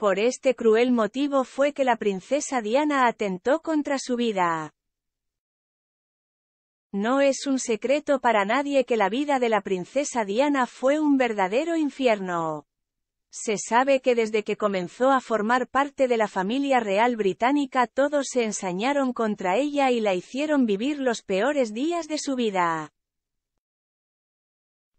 Por este cruel motivo fue que la princesa Diana atentó contra su vida. No es un secreto para nadie que la vida de la princesa Diana fue un verdadero infierno. Se sabe que desde que comenzó a formar parte de la familia real británica todos se ensañaron contra ella y la hicieron vivir los peores días de su vida.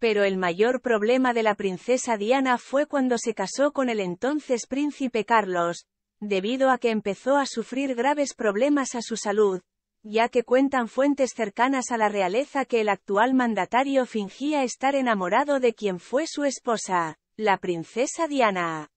Pero el mayor problema de la princesa Diana fue cuando se casó con el entonces príncipe Carlos, debido a que empezó a sufrir graves problemas a su salud, ya que cuentan fuentes cercanas a la realeza que el actual mandatario fingía estar enamorado de quien fue su esposa, la princesa Diana.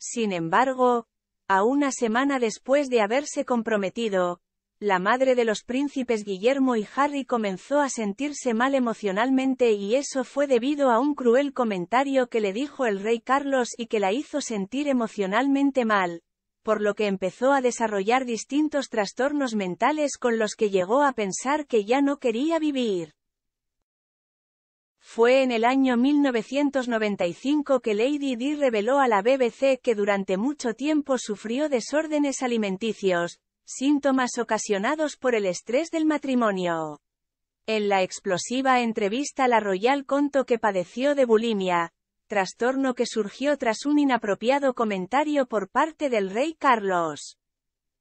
Sin embargo, a una semana después de haberse comprometido, la madre de los príncipes Guillermo y Harry comenzó a sentirse mal emocionalmente y eso fue debido a un cruel comentario que le dijo el rey Carlos y que la hizo sentir emocionalmente mal, por lo que empezó a desarrollar distintos trastornos mentales con los que llegó a pensar que ya no quería vivir. Fue en el año 1995 que Lady Di reveló a la BBC que durante mucho tiempo sufrió desórdenes alimenticios, Síntomas ocasionados por el estrés del matrimonio. En la explosiva entrevista la Royal contó que padeció de bulimia, trastorno que surgió tras un inapropiado comentario por parte del rey Carlos.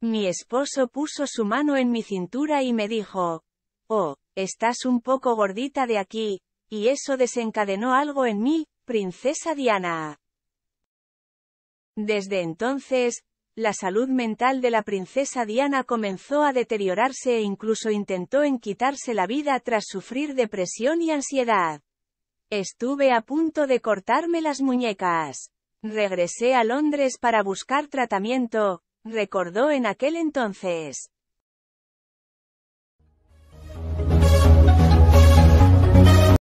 Mi esposo puso su mano en mi cintura y me dijo, oh, estás un poco gordita de aquí, y eso desencadenó algo en mí, princesa Diana. Desde entonces, la salud mental de la princesa Diana comenzó a deteriorarse e incluso intentó en quitarse la vida tras sufrir depresión y ansiedad. Estuve a punto de cortarme las muñecas. Regresé a Londres para buscar tratamiento, recordó en aquel entonces.